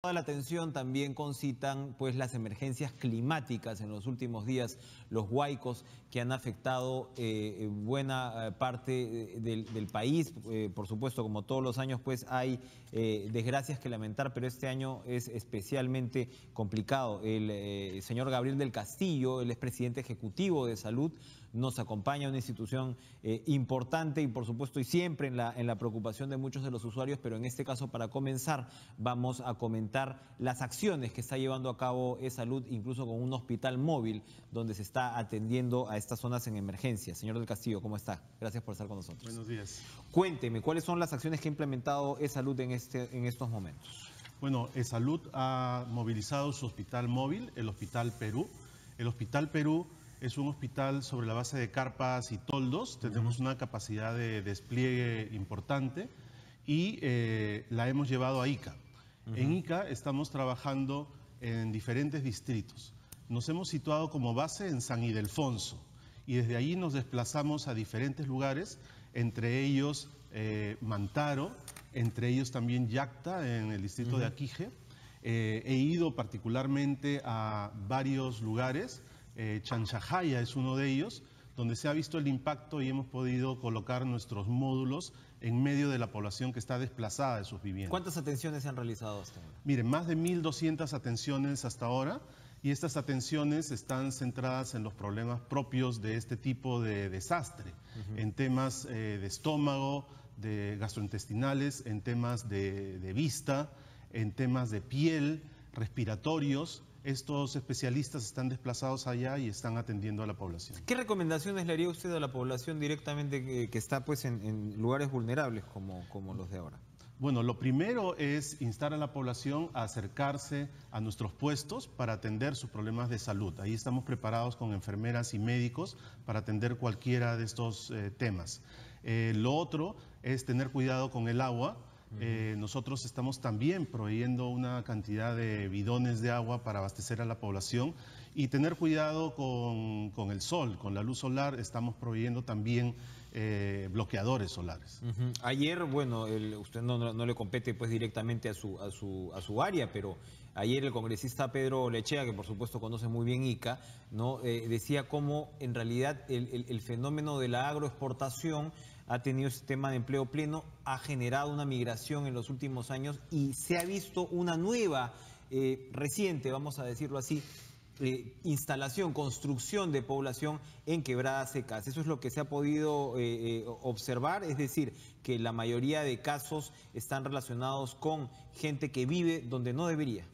Toda la atención también concitan pues las emergencias climáticas en los últimos días, los huaicos que han afectado eh, eh, buena eh, parte del, país. por supuesto, como todos los años, pues hay desgracias que lamentar, pero este año es especialmente complicado. El, señor Gabriel del Castillo, el presidente ejecutivo de Salud, nos acompaña, una institución eh, importante y por supuesto y siempre en la, en la preocupación de muchos de los usuarios, pero en este caso para comenzar vamos a comentar las acciones que está llevando a cabo E-Salud, incluso con un hospital móvil donde se está atendiendo a estas zonas en emergencia. Señor del Castillo, ¿cómo está? Gracias por estar con nosotros. Buenos días. Cuénteme, ¿cuáles son las acciones que ha implementado E-Salud en, este, en estos momentos? Bueno, E-Salud ha movilizado su hospital móvil, el Hospital Perú. El Hospital Perú es un hospital sobre la base de carpas y toldos. Tenemos una capacidad de despliegue importante y eh, la hemos llevado a ICA. En ICA estamos trabajando en diferentes distritos. Nos hemos situado como base en San Ildefonso y desde allí nos desplazamos a diferentes lugares, entre ellos eh, Mantaro, entre ellos también Yacta en el distrito de Aquije. Eh, he ido particularmente a varios lugares eh, Chanchajaya es uno de ellos, donde se ha visto el impacto y hemos podido colocar nuestros módulos en medio de la población que está desplazada de sus viviendas. ¿Cuántas atenciones se han realizado hasta ahora? Mire, más de 1.200 atenciones hasta ahora y estas atenciones están centradas en los problemas propios de este tipo de desastre, en temas eh, de estómago, de gastrointestinales, en temas de vista, en temas de piel, respiratorios estos especialistas están desplazados allá y están atendiendo a la población. ¿Qué recomendaciones le haría usted a la población directamente que, está pues en, lugares vulnerables como, los de ahora? Bueno, lo primero es instar a la población a acercarse a nuestros puestos para atender sus problemas de salud. Ahí estamos preparados con enfermeras y médicos para atender cualquiera de estos eh, temas. Eh, lo otro es tener cuidado con el agua, eh, nosotros estamos también proveyendo una cantidad de bidones de agua para abastecer a la población y tener cuidado con, el sol, con la luz solar, estamos proveyendo también eh, bloqueadores solares. Ayer, bueno, usted no, le compete pues directamente a su, su, a su área, pero ayer el congresista Pedro Lechea, que por supuesto conoce muy bien ICA, ¿no? Eh, decía cómo en realidad el fenómeno de la agroexportación ha tenido sistema este de empleo pleno, ha generado una migración en los últimos años y se ha visto una nueva, eh, reciente, vamos a decirlo así, eh, instalación, construcción de población en quebradas secas. Eso es lo que se ha podido eh, observar, es decir, que la mayoría de casos están relacionados con gente que vive donde no debería.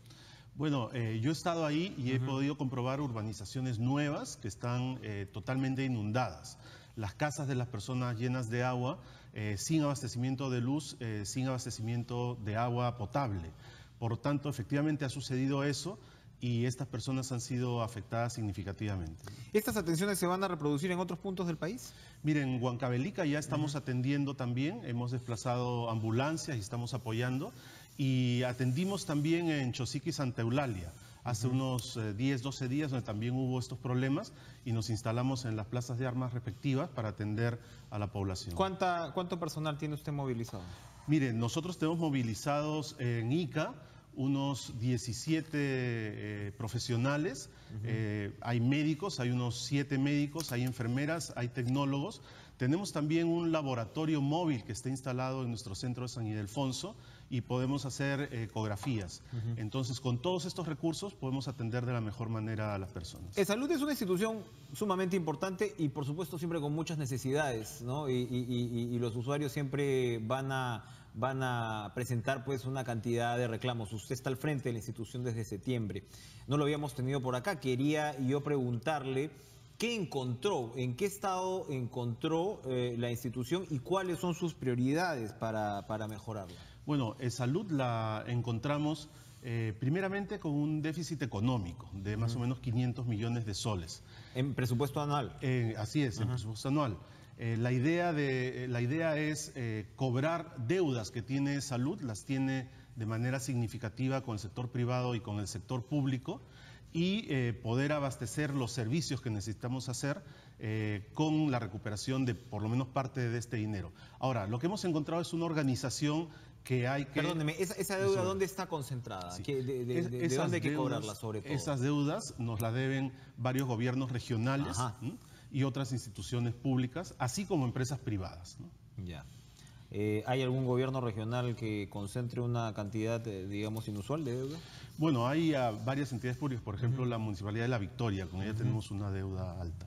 Bueno, yo he estado ahí y he podido comprobar urbanizaciones nuevas que están totalmente inundadas las casas de las personas llenas de agua, eh, sin abastecimiento de luz, eh, sin abastecimiento de agua potable. Por tanto, efectivamente ha sucedido eso y estas personas han sido afectadas significativamente. ¿Estas atenciones se van a reproducir en otros puntos del país? Miren, en Huancavelica ya estamos atendiendo también, hemos desplazado ambulancias y estamos apoyando y atendimos también en Chosique y Santa Eulalia hace unos 10, eh, 12 días donde también hubo estos problemas y nos instalamos en las plazas de armas respectivas para atender a la población. ¿Cuánta, ¿Cuánto personal tiene usted movilizado? Mire, nosotros tenemos movilizados en ICA unos 17 eh, profesionales, eh, hay médicos, hay unos 7 médicos, hay enfermeras, hay tecnólogos. Tenemos también un laboratorio móvil que está instalado en nuestro centro de San Ildefonso, y podemos hacer eh, ecografías. Entonces, con todos estos recursos podemos atender de la mejor manera a las personas. El salud es una institución sumamente importante y, por supuesto, siempre con muchas necesidades, ¿no? Y, los usuarios siempre van a, van a presentar pues una cantidad de reclamos. Usted está al frente de la institución desde septiembre. No lo habíamos tenido por acá. Quería yo preguntarle... ¿Qué encontró? ¿En qué estado encontró eh, la institución y cuáles son sus prioridades para mejorarla? Bueno, salud la encontramos eh, primeramente con un déficit económico de más o menos 500 millones de soles. ¿En presupuesto anual? Eh, así es, en presupuesto anual. Eh, la, idea de, la idea es cobrar deudas que tiene salud, las tiene de manera significativa con el sector privado y con el sector público y poder abastecer los servicios que necesitamos hacer con la recuperación de por lo menos parte de este dinero. Ahora, lo que hemos encontrado es una organización que hay que... Perdóneme, ¿esa, deuda dónde está concentrada? ¿De, dónde hay que cobrarla sobre todo? Esas deudas nos las deben varios gobiernos regionales y otras instituciones públicas, así como empresas privadas. Ya. Eh, ¿Hay algún gobierno regional que concentre una cantidad, eh, digamos, inusual de deuda? Bueno, hay varias entidades públicas, por ejemplo, la Municipalidad de La Victoria, con ella tenemos una deuda alta.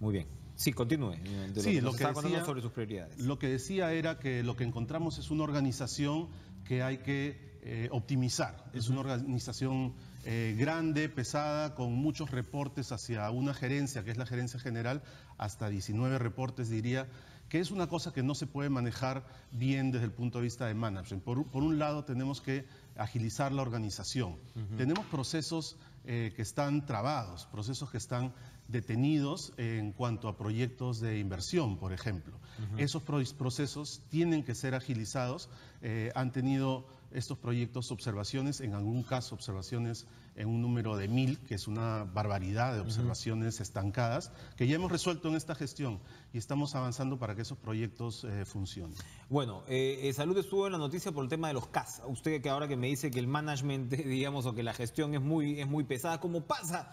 muy bien. Sí, continúe. Eh, sí, lo que, decía, sobre sus prioridades. Lo que decía era que lo que encontramos es una organización que hay que eh, optimizar. Es una organización eh, grande, pesada, con muchos reportes hacia una gerencia, que es la gerencia general, hasta 19 reportes diría, que es una cosa que no se puede manejar bien desde el punto de vista de management. Por, un lado tenemos que agilizar la organización. Tenemos procesos que están trabados, procesos que están detenidos en cuanto a proyectos de inversión, por ejemplo. Esos procesos tienen que ser agilizados. Eh, han tenido estos proyectos observaciones, en algún caso observaciones en un número de mil, que es una barbaridad de observaciones estancadas, que ya hemos resuelto en esta gestión y estamos avanzando para que esos proyectos eh, funcionen. Bueno, eh, Salud estuvo en la noticia por el tema de los CAS. Usted que ahora que me dice que el management, digamos, o que la gestión es muy, es muy pesada, ¿cómo pasa?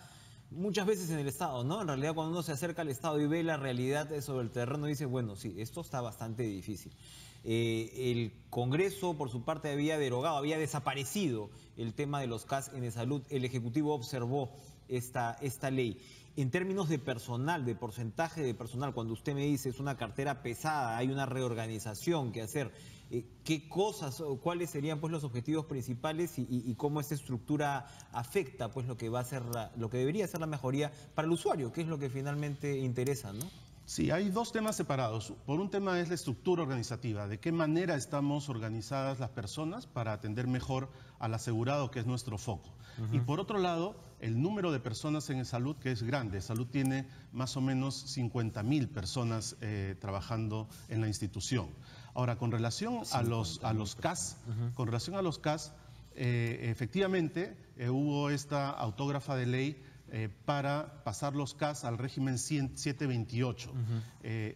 muchas veces en el Estado, ¿no? En realidad cuando uno se acerca al Estado y ve la realidad sobre el terreno, dice, bueno, sí, esto está bastante difícil. Eh, el Congreso, por su parte, había derogado, había desaparecido el tema de los CAS en salud. El Ejecutivo observó esta, esta ley. En términos de personal, de porcentaje de personal, cuando usted me dice es una cartera pesada, hay una reorganización que hacer, eh, qué cosas o cuáles serían pues los objetivos principales y, cómo esta estructura afecta pues lo que va a ser lo que debería ser la mejoría para el usuario, ¿Qué es lo que finalmente interesa, Sí, hay dos temas separados. Por un tema es la estructura organizativa, de qué manera estamos organizadas las personas para atender mejor al asegurado, que es nuestro foco. Y por otro lado, el número de personas en salud, que es grande. Salud tiene más o menos 50.000 personas eh, trabajando en la institución. Ahora, con relación a los, a los CAS, con relación a los CAS, eh, efectivamente eh, hubo esta autógrafa de ley eh, para pasar los CAS al régimen 728.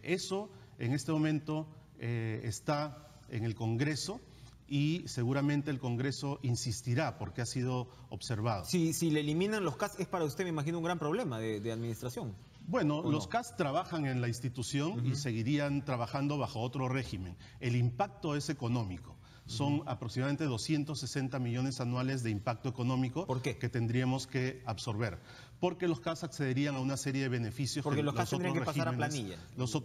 eso en este momento está en el Congreso y seguramente el Congreso insistirá porque ha sido observado. Si, si le eliminan los CAS es para usted, me imagino, un gran problema de administración. Bueno, los CAS trabajan en la institución y seguirían trabajando bajo otro régimen. El impacto es económico. Son aproximadamente 260 millones anuales de impacto económico que tendríamos que absorber. Porque los CAS accederían a una serie de beneficios. Porque los CAS tendrían que pasar a planilla.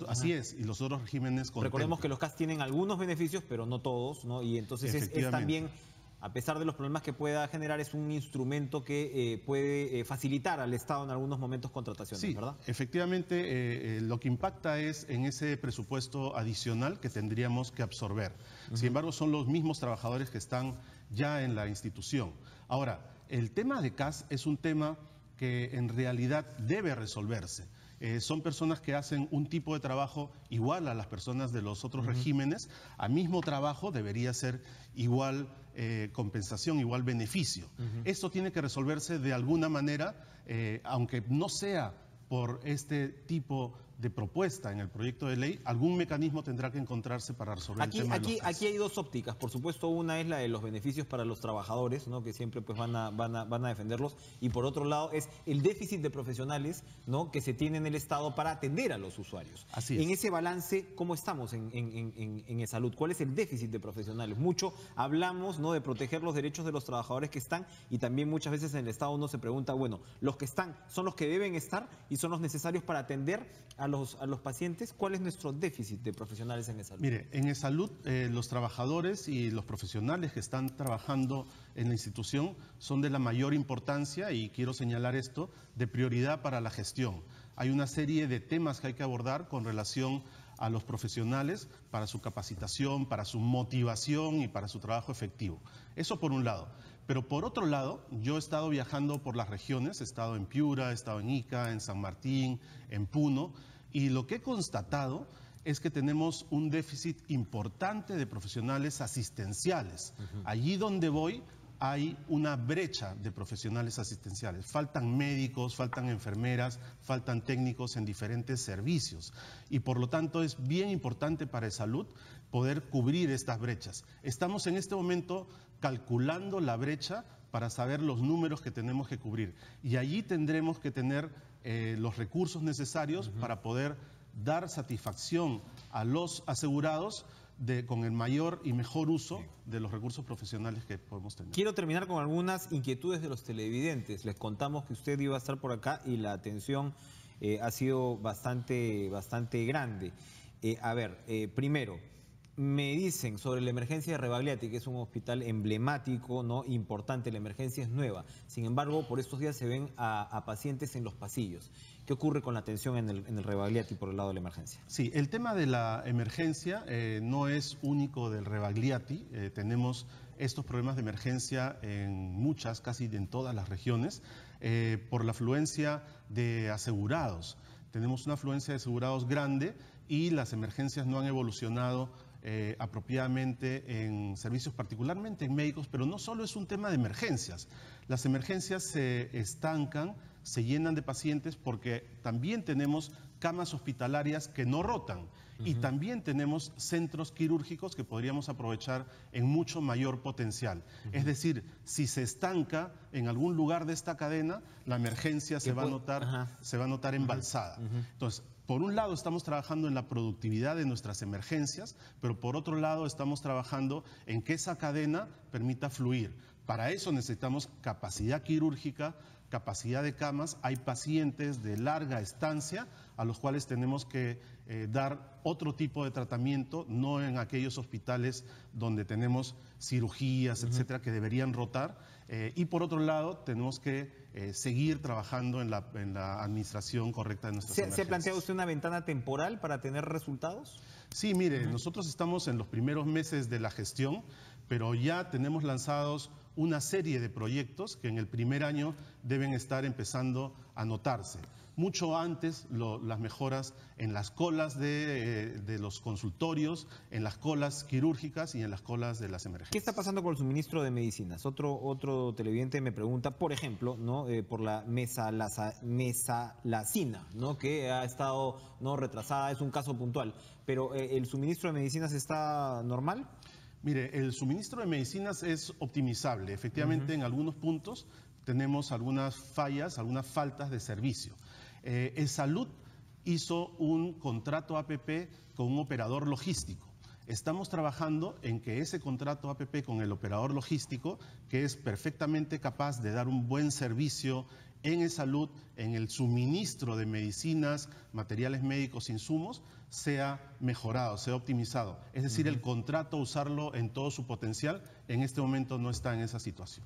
así es, y los otros regímenes... Recordemos que los CAS tienen algunos beneficios, pero no todos, ¿no? Y entonces es también a pesar de los problemas que pueda generar, es un instrumento que eh, puede eh, facilitar al Estado en algunos momentos contrataciones, sí, ¿verdad? Efectivamente, eh, lo que impacta es en ese presupuesto adicional que tendríamos que absorber. Sin embargo, son los mismos trabajadores que están ya en la institución. Ahora, el tema de CAS es un tema que en realidad debe resolverse. son personas que hacen un tipo de trabajo igual a las personas de los otros regímenes, a mismo trabajo debería ser igual eh, compensación igual beneficio. Esto tiene que resolverse de alguna manera, eh, aunque no sea por este tipo de propuesta en el proyecto de ley, algún mecanismo tendrá que encontrarse para resolver aquí, el Aquí, hay dos ópticas. Por supuesto, una es la de los beneficios para los trabajadores, ¿no? que siempre pues, van, a, van, a, defenderlos. Y por otro lado, es el déficit de profesionales ¿no? que se tiene en el Estado para atender a los usuarios. Así En ese balance, ¿cómo estamos en, en, en, salud? ¿Cuál es el déficit de profesionales? Mucho hablamos ¿no? de proteger los derechos de los trabajadores que están y también muchas veces en el Estado uno se pregunta, bueno, los que están son los que deben estar y son los necesarios para atender a los a los pacientes, ¿cuál es nuestro déficit de profesionales en salud? Mire, en salud eh, los trabajadores y los profesionales que están trabajando en la institución son de la mayor importancia, y quiero señalar esto, de prioridad para la gestión. Hay una serie de temas que hay que abordar con relación a los profesionales para su capacitación, para su motivación y para su trabajo efectivo. Eso por un lado. Pero por otro lado, yo he estado viajando por las regiones, he estado en Piura, he estado en Ica, en San Martín, en Puno, y lo que he constatado es que tenemos un déficit importante de profesionales asistenciales. Allí donde voy hay una brecha de profesionales asistenciales. Faltan médicos, faltan enfermeras, faltan técnicos en diferentes servicios. Y por lo tanto es bien importante para el salud poder cubrir estas brechas. Estamos en este momento calculando la brecha para saber los números que tenemos que cubrir. Y allí tendremos que tener eh, los recursos necesarios para poder dar satisfacción a los asegurados de, con el mayor y mejor uso de los recursos profesionales que podemos tener. Quiero terminar con algunas inquietudes de los televidentes. Les contamos que usted iba a estar por acá y la atención eh, ha sido bastante, bastante grande. Eh, a ver, primero, me dicen sobre la emergencia de Rebagliati, que es un hospital emblemático, ¿no? Importante, la emergencia es nueva. Sin embargo, por estos días se ven a, pacientes en los pasillos. ¿Qué ocurre con la atención en el, Rebagliati por el lado de la emergencia? Sí, el tema de la emergencia eh, no es único del Rebagliati. Eh, tenemos estos problemas de emergencia en muchas, casi en todas las regiones, eh, por la afluencia de asegurados. Tenemos una afluencia de asegurados grande y las emergencias no han evolucionado eh, apropiadamente en servicios, particularmente en médicos, pero no solo es un tema de emergencias. Las emergencias se estancan, se llenan de pacientes porque también tenemos camas hospitalarias que no rotan y también tenemos centros quirúrgicos que podríamos aprovechar en mucho mayor potencial. Es decir, si se estanca en algún lugar de esta cadena, la emergencia se va, a notar, se va a notar, embalsada. Entonces, por un lado estamos trabajando en la productividad de nuestras emergencias, pero por otro lado estamos trabajando en que esa cadena permita fluir. Para eso necesitamos capacidad quirúrgica, capacidad de camas, hay pacientes de larga estancia a los cuales tenemos que eh, dar otro tipo de tratamiento, no en aquellos hospitales donde tenemos cirugías, etcétera, que deberían rotar. Eh, y por otro lado, tenemos que eh, seguir trabajando en la, administración correcta de nuestras ¿Se, ha planteado usted una ventana temporal para tener resultados? Sí, mire, nosotros estamos en los primeros meses de la gestión, pero ya tenemos lanzados una serie de proyectos que en el primer año deben estar empezando a notarse. Mucho antes las mejoras en las colas eh, de, los consultorios, en las colas quirúrgicas y en las colas de las emergencias. ¿Qué está pasando con el suministro de medicinas? Otro, otro televidente me pregunta, por ejemplo, ¿no? Eh, por la mesa, la mesa lacina, ¿no? que ha estado ¿no? retrasada, es un caso puntual, pero eh, ¿el suministro de medicinas está normal? Mire, el suministro de medicinas es optimizable. Efectivamente, en algunos puntos tenemos algunas fallas, algunas faltas de servicio. Eh, el salud hizo un contrato APP con un operador logístico. Estamos trabajando en que ese contrato APP con el operador logístico, que es perfectamente capaz de dar un buen servicio en salud, en el suministro de medicinas, materiales médicos, insumos, sea mejorado, sea optimizado. Es decir, el contrato, usarlo en todo su potencial, en este momento no está en esa situación.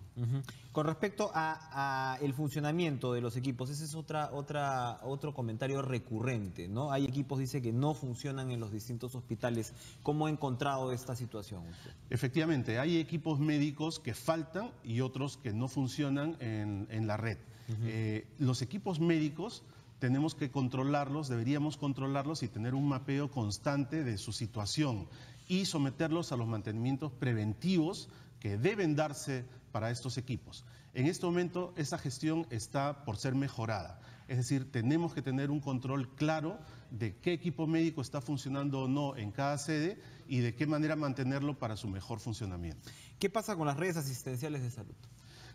Con respecto al funcionamiento de los equipos, ese es otra, otra, otro comentario recurrente, ¿no? Hay equipos, dice, que no funcionan en los distintos hospitales. ¿Cómo ha encontrado esta situación Efectivamente, hay equipos médicos que faltan y otros que no funcionan en la red. Eh, los equipos médicos tenemos que controlarlos, deberíamos controlarlos y tener un mapeo constante de su situación y someterlos a los mantenimientos preventivos que deben darse para estos equipos. En este momento esa gestión está por ser mejorada, es decir, tenemos que tener un control claro de qué equipo médico está funcionando o no en cada sede y de qué manera mantenerlo para su mejor funcionamiento. ¿Qué pasa con las redes asistenciales de salud?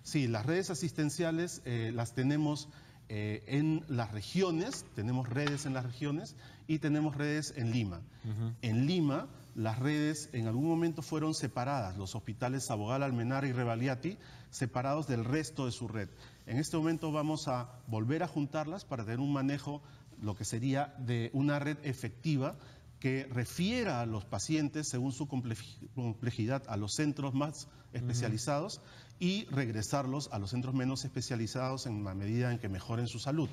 Sí, las redes asistenciales eh, las tenemos eh, en las regiones, tenemos redes en las regiones y tenemos redes en Lima. En Lima, las redes en algún momento fueron separadas, los hospitales Sabogal, Almenar y Revaliati, separados del resto de su red. En este momento vamos a volver a juntarlas para tener un manejo, lo que sería de una red efectiva que refiera a los pacientes según su complejidad a los centros más especializados y regresarlos a los centros menos especializados en la medida en que mejoren su salud.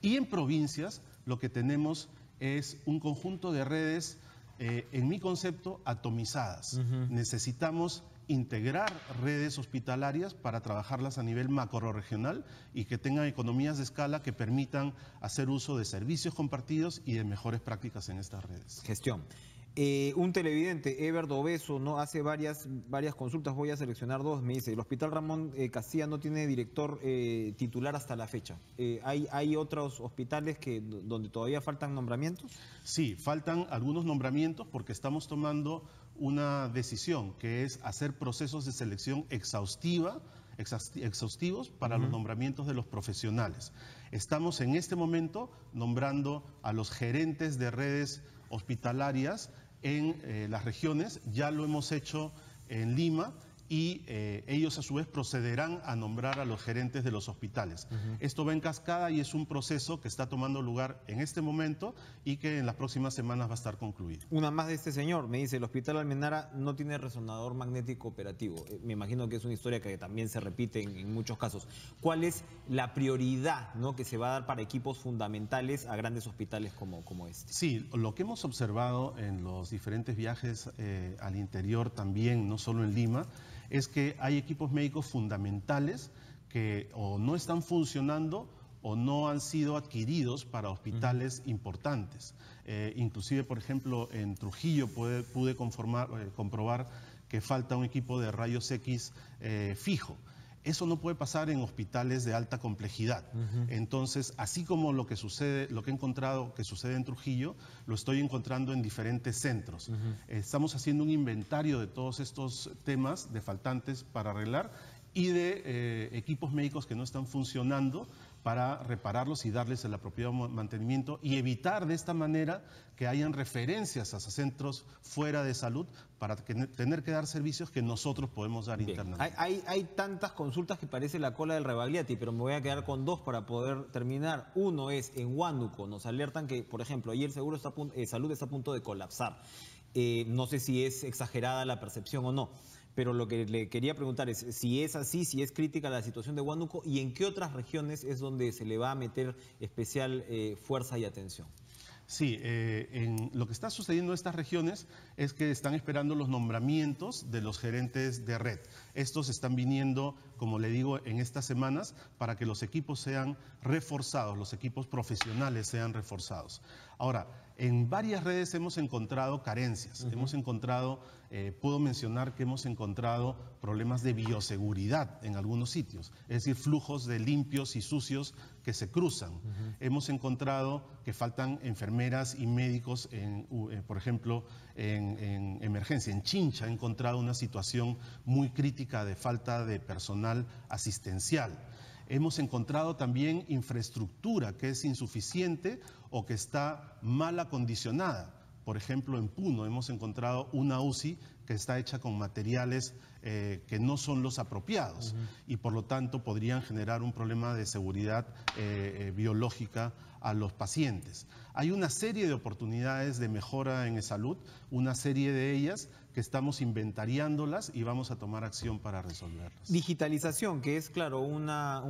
Y en provincias lo que tenemos es un conjunto de redes, eh, en mi concepto, atomizadas. Necesitamos integrar redes hospitalarias para trabajarlas a nivel macroregional y que tengan economías de escala que permitan hacer uso de servicios compartidos y de mejores prácticas en estas redes. Gestión. Eh, un televidente, Everdo Beso, ¿no? hace varias, varias consultas, voy a seleccionar dos, me dice, el Hospital Ramón eh, Castilla no tiene director eh, titular hasta la fecha. ¿hay, ¿Hay otros hospitales que, donde todavía faltan nombramientos? Sí, faltan algunos nombramientos porque estamos tomando una decisión que es hacer procesos de selección exhaustiva exhaustivos para los nombramientos de los profesionales. Estamos en este momento nombrando a los gerentes de redes hospitalarias en eh, las regiones, ya lo hemos hecho en Lima, y eh, ellos a su vez procederán a nombrar a los gerentes de los hospitales. Esto va en cascada y es un proceso que está tomando lugar en este momento y que en las próximas semanas va a estar concluido. Una más de este señor, me dice, el Hospital Almenara no tiene resonador magnético operativo. Eh, me imagino que es una historia que también se repite en, muchos casos. ¿Cuál es la prioridad ¿no? que se va a dar para equipos fundamentales a grandes hospitales como, como este? Sí, lo que hemos observado en los diferentes viajes eh, al interior también, no solo en Lima, es que hay equipos médicos fundamentales que o no están funcionando o no han sido adquiridos para hospitales importantes. Eh, inclusive, por ejemplo, en Trujillo pude conformar, eh, comprobar que falta un equipo de rayos X eh, fijo. Eso no puede pasar en hospitales de alta complejidad. Entonces, así como lo que sucede, lo que he encontrado que sucede en Trujillo, lo estoy encontrando en diferentes centros. Estamos haciendo un inventario de todos estos temas de faltantes para arreglar y de eh, equipos médicos que no están funcionando para repararlos y darles el apropiado mantenimiento y evitar de esta manera que hayan referencias a centros fuera de salud para tener que dar servicios que nosotros podemos dar internamente. Hay, hay, tantas consultas que parece la cola del rebagliati, pero me voy a quedar con dos para poder terminar. Uno es en Huánuco, nos alertan que, por ejemplo, ahí el seguro de eh, salud está a punto de colapsar. Eh, no sé si es exagerada la percepción o no pero lo que le quería preguntar es si es así, si es crítica la situación de Huánuco y en qué otras regiones es donde se le va a meter especial eh, fuerza y atención. Sí, eh, en lo que está sucediendo en estas regiones es que están esperando los nombramientos de los gerentes de red. Estos están viniendo como le digo, en estas semanas para que los equipos sean reforzados, los equipos profesionales sean reforzados. Ahora, en varias redes hemos encontrado carencias, hemos encontrado, eh, puedo mencionar que hemos encontrado problemas de bioseguridad en algunos sitios, es decir, flujos de limpios y sucios que se cruzan. Hemos encontrado que faltan enfermeras y médicos, eh, por ejemplo, en, en emergencia. En Chincha he encontrado una situación muy crítica de falta de personal asistencial. Hemos encontrado también infraestructura que es insuficiente o que está mal acondicionada. Por ejemplo, en Puno hemos encontrado una UCI que está hecha con materiales eh, que no son los apropiados y por lo tanto podrían generar un problema de seguridad eh, eh, biológica a los pacientes. Hay una serie de oportunidades de mejora en salud, una serie de ellas que estamos inventariándolas y vamos a tomar acción para resolverlas. Digitalización, que es claro un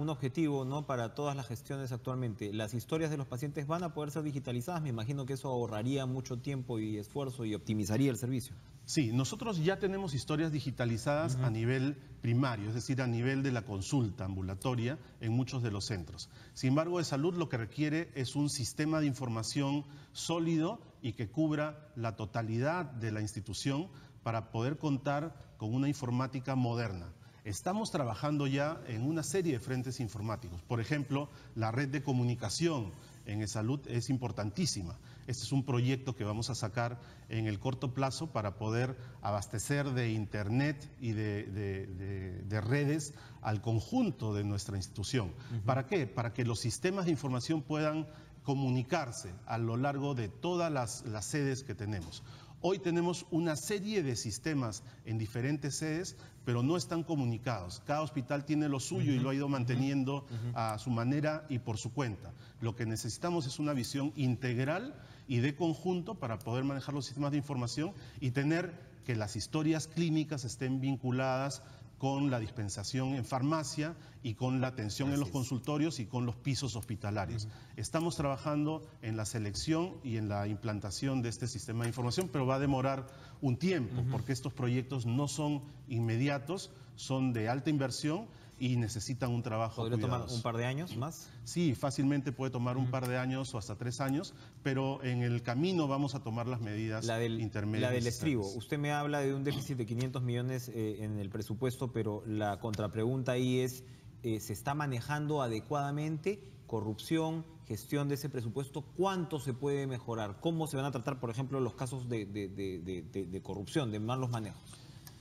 objetivo ¿no? para todas las gestiones actualmente. Las historias de los pacientes van a poder ser digitalizadas, me imagino que eso ahorraría mucho tiempo y esfuerzo y optimizaría el servicio. Sí, nosotros ya tenemos historias digitalizadas a nivel primario, es decir, a nivel de la consulta ambulatoria en muchos de los centros. Sin embargo, de salud lo que requiere es un sistema de información sólido y que cubra la totalidad de la institución para poder contar con una informática moderna. Estamos trabajando ya en una serie de frentes informáticos. Por ejemplo, la red de comunicación en salud es importantísima. Este es un proyecto que vamos a sacar en el corto plazo para poder abastecer de Internet y de, redes al conjunto de nuestra institución. ¿Para qué? Para que los sistemas de información puedan comunicarse a lo largo de todas las sedes que tenemos. Hoy tenemos una serie de sistemas en diferentes sedes pero no están comunicados. Cada hospital tiene lo suyo y lo ha ido manteniendo a su manera y por su cuenta. Lo que necesitamos es una visión integral y de conjunto para poder manejar los sistemas de información y tener que las historias clínicas estén vinculadas con la dispensación en farmacia y con la atención en los consultorios y con los pisos hospitalarios. Estamos trabajando en la selección y en la implantación de este sistema de información, pero va a demorar un tiempo porque estos proyectos no son inmediatos, son de alta inversión y necesitan un trabajo. ¿Podría tomar un par de años más? Sí, fácilmente puede tomar un par de años o hasta tres años, pero en el camino vamos a tomar las medidas la del, intermedias. La del estribo. Usted me habla de un déficit de 500 millones eh, en el presupuesto, pero la contrapregunta ahí es, eh, ¿se está manejando adecuadamente corrupción, gestión de ese presupuesto? ¿Cuánto se puede mejorar? ¿Cómo se van a tratar, por ejemplo, los casos de corrupción, de malos manejos?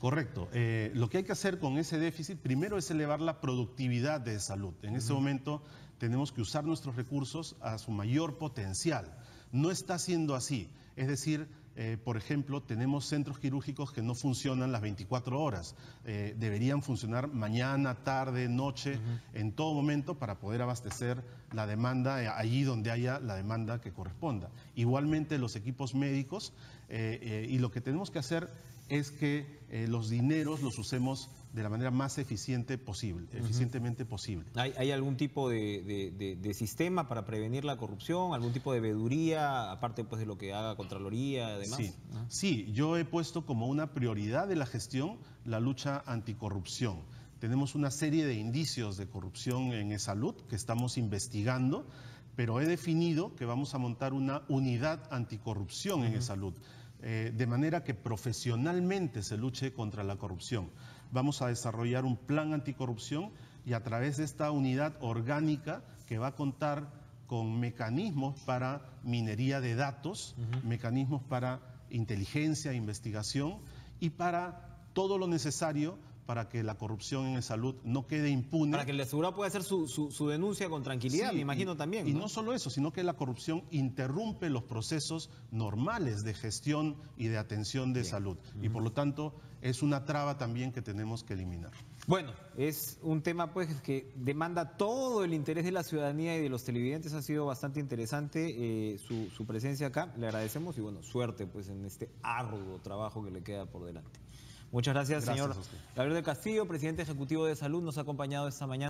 Correcto. Eh, lo que hay que hacer con ese déficit primero es elevar la productividad de salud. En ese momento tenemos que usar nuestros recursos a su mayor potencial. No está siendo así. Es decir, eh, por ejemplo, tenemos centros quirúrgicos que no funcionan las 24 horas. Eh, deberían funcionar mañana, tarde, noche, en todo momento para poder abastecer la demanda allí donde haya la demanda que corresponda. Igualmente los equipos médicos eh, eh, y lo que tenemos que hacer es que eh, los dineros los usemos de la manera más eficiente posible, eficientemente posible. ¿Hay, algún tipo de, sistema para prevenir la corrupción? ¿Algún tipo de veeduría, aparte pues, de lo que haga Contraloría, además? Sí. sí, yo he puesto como una prioridad de la gestión la lucha anticorrupción. Tenemos una serie de indicios de corrupción en salud que estamos investigando pero he definido que vamos a montar una unidad anticorrupción en salud eh, de manera que profesionalmente se luche contra la corrupción. Vamos a desarrollar un plan anticorrupción y a través de esta unidad orgánica que va a contar con mecanismos para minería de datos, mecanismos para inteligencia, investigación y para todo lo necesario para que la corrupción en salud no quede impune. Para que la asegurado pueda hacer su, denuncia con tranquilidad, me imagino también. Y no solo eso, sino que la corrupción interrumpe los procesos normales de gestión y de atención de salud. Y por lo tanto es una traba también que tenemos que eliminar. Bueno, es un tema pues que demanda todo el interés de la ciudadanía y de los televidentes. Ha sido bastante interesante eh, su, presencia acá. Le agradecemos y bueno, suerte pues en este arduo trabajo que le queda por delante. Muchas gracias, señor Gabriel del Castillo, presidente ejecutivo de Salud, nos ha acompañado esta mañana.